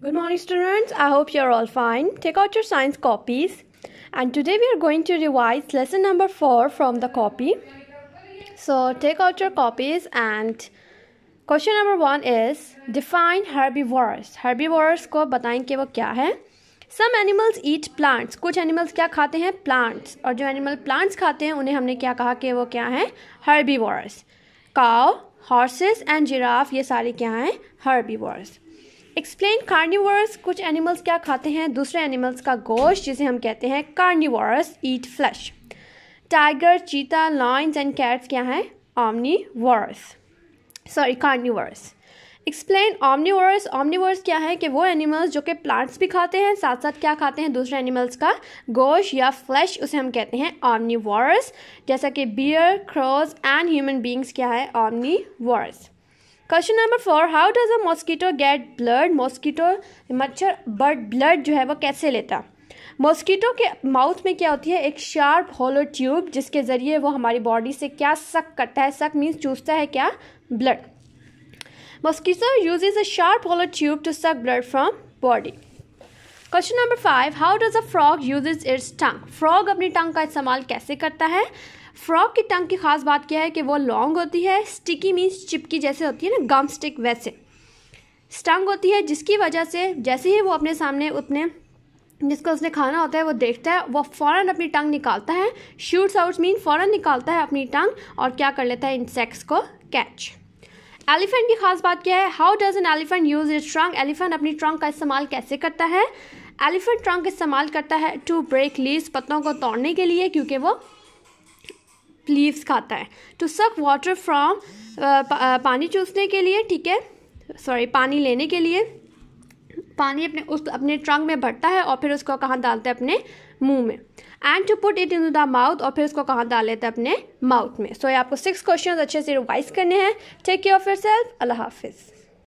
Good morning, students. I hope you're all fine. Take out your science copies. And today we are going to revise lesson number four from the copy. So take out your copies and question number one is define herbivores. Herbivores ko batayin ke wo kya hai. Some animals eat plants. Kuch animals kya khate hai? Plants. Aur jo animal plants khate hai, unhe humne kya kaha ke wo kya hai? Herbivores. Cow, horses and giraffe, ye sari kya hai? Herbivores. Explain carnivores कुछ animals क्या खाते हैं दूसरे animals का गोश्त जिसे हम कहते हैं carnivores eat flesh tiger cheetah lions and cats क्या हैं omnivores sorry carnivores explain omnivores omnivores क्या है कि वो एनिमल्स जो कि प्लांट्स भी खाते हैं साथ साथ क्या खाते हैं दूसरे एनिमल्स का गोश या फ्लैश उसे हम कहते हैं ऑमनीवर्स जैसा कि bear crows and human beings क्या है omnivores question number four how does a mosquito get blood mosquito मच्छर बर्ड ब्लड जो है वो कैसे लेता मॉस्किटो के माउथ में क्या होती है एक शार्प होलो ट्यूब जिसके ज़रिए वो हमारी बॉडी से क्या सक करता है सक मीन्स चूसता है क्या blood mosquito uses a sharp hollow tube to suck blood from body question number five how does a frog use its tongue frog अपनी टंग का इस्तेमाल कैसे करता है फ्रॉक की टंग की खास बात क्या है कि वो लॉन्ग होती है स्टिकी मीन्स चिपकी जैसे होती है ना गम स्टिक वैसे स्टंग होती है जिसकी वजह से जैसे ही वो अपने सामने उतने जिसको उसने खाना होता है वो देखता है वो फ़ौरन अपनी टंग निकालता है शूट्स आउट मीन फ़ौरन निकालता है अपनी टंग और क्या कर लेता है इंसेक्ट्स को कैच एलिफेंट की खास बात क्या है how does an elephant use it trunk elephant अपनी ट्रंक का इस्तेमाल कैसे करता है एलिफेंट ट्रंक इस्तेमाल करता है टू ब्रेक लीव्स पत्तों को तोड़ने के लिए क्योंकि वो लीव्स खाता है टू सक वाटर फ्रॉम पानी चूसने के लिए ठीक है सॉरी पानी लेने के लिए पानी अपने उस अपने ट्रंक में भरता है और फिर उसको कहाँ डालते हैं अपने मुंह में and to put it in the mouth और फिर उसको कहाँ डाल लेते हैं अपने माउथ में सो so, ये आपको सिक्स क्वेश्चन अच्छे से रिवाइज करने हैं take care of yourself अल्लाह हाफिज़